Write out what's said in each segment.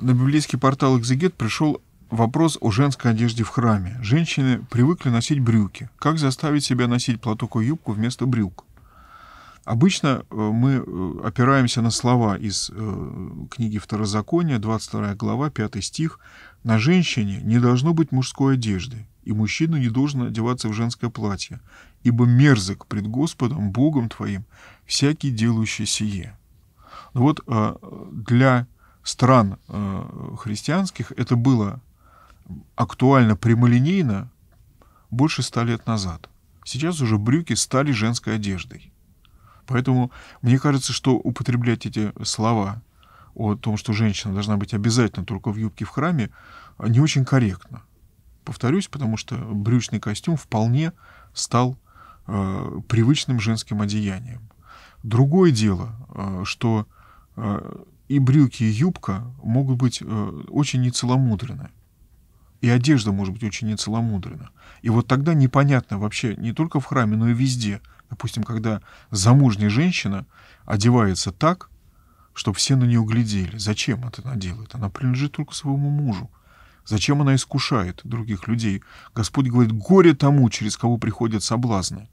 На библейский портал «Экзегет» пришел вопрос о женской одежде в храме. Женщины привыкли носить брюки. Как заставить себя носить платок и юбку вместо брюк? Обычно э, мы э, опираемся на слова из э, книги Второзакония, 22 глава, 5 стих. «На женщине не должно быть мужской одежды, и мужчина не должен одеваться в женское платье, ибо мерзок пред Господом, Богом твоим, всякий делающий сие». Ну вот для стран э, христианских это было актуально прямолинейно больше ста лет назад. Сейчас уже брюки стали женской одеждой. Поэтому мне кажется, что употреблять эти слова о том, что женщина должна быть обязательно только в юбке в храме, не очень корректно. Повторюсь, потому что брючный костюм вполне стал э, привычным женским одеянием. Другое дело, э, что э, и брюки, и юбка могут быть э, очень нецеломудренны. И одежда может быть очень нецеломудрена. И вот тогда непонятно вообще не только в храме, но и везде. Допустим, когда замужняя женщина одевается так, чтобы все на нее глядели. Зачем это она делает? Она принадлежит только своему мужу. Зачем она искушает других людей? Господь говорит, горе тому, через кого приходят соблазны.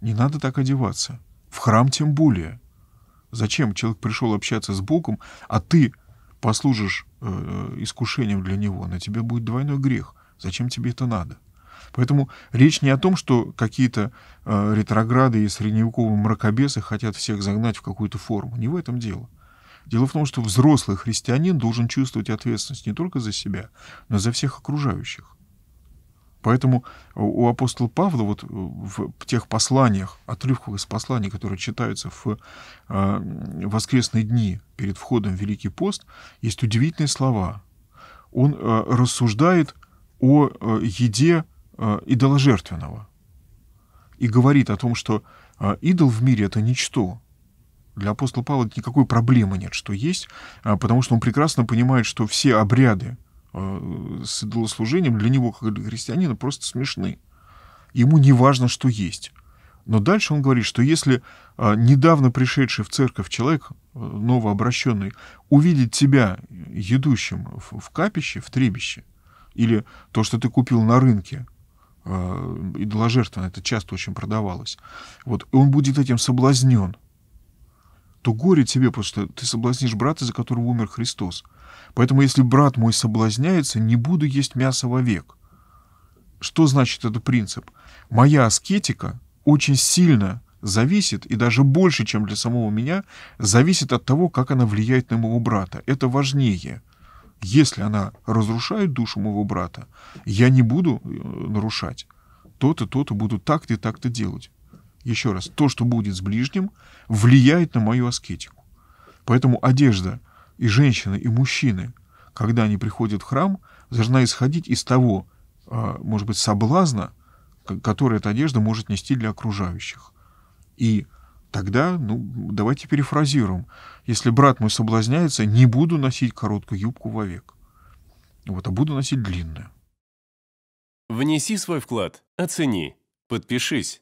Не надо так одеваться. В храм тем более. Зачем человек пришел общаться с Богом, а ты послужишь э, искушением для него? На тебя будет двойной грех. Зачем тебе это надо? Поэтому речь не о том, что какие-то э, ретрограды и средневековые мракобесы хотят всех загнать в какую-то форму. Не в этом дело. Дело в том, что взрослый христианин должен чувствовать ответственность не только за себя, но и за всех окружающих. Поэтому э, у апостола Павла вот э, в тех посланиях, отрывках из посланий, которые читаются в э, воскресные дни перед входом в Великий пост, есть удивительные слова. Он рассуждает о еде идоложертвенного и говорит о том, что идол в мире — это ничто. Для апостола Павла никакой проблемы нет, что есть, потому что он прекрасно понимает, что все обряды, Э, с идолослужением для него, как для христианина, просто смешны. Ему не важно, что есть. Но дальше он говорит, что если э, недавно пришедший в церковь человек, э, новообращенный, увидит тебя едущим в капище, в требище, или то, что ты купил на рынке, идоложертвенно, это часто очень продавалось, вот, он будет этим соблазнен – то горе тебе, потому что ты соблазнишь брата, за которого умер Христос. Поэтому если брат мой соблазняется, не буду есть мясо вовек. Что значит этот принцип? Моя аскетика очень сильно зависит, и даже больше, чем для самого меня, зависит от того, как она влияет на моего брата. Это важнее. Если она разрушает душу моего брата, я не буду э, нарушать. То-то, то-то буду так-то и так-то делать еще раз, то, что будет с ближним, влияет на мою аскетику. Поэтому одежда и женщины, и мужчины, когда они приходят в храм, должна исходить из того, а, может быть, соблазна, который эта одежда может нести для окружающих. И тогда, ну, давайте перефразируем. Если брат мой соблазняется, не буду носить короткую юбку вовек. Вот, а буду носить длинную. Внеси свой вклад, оцени, подпишись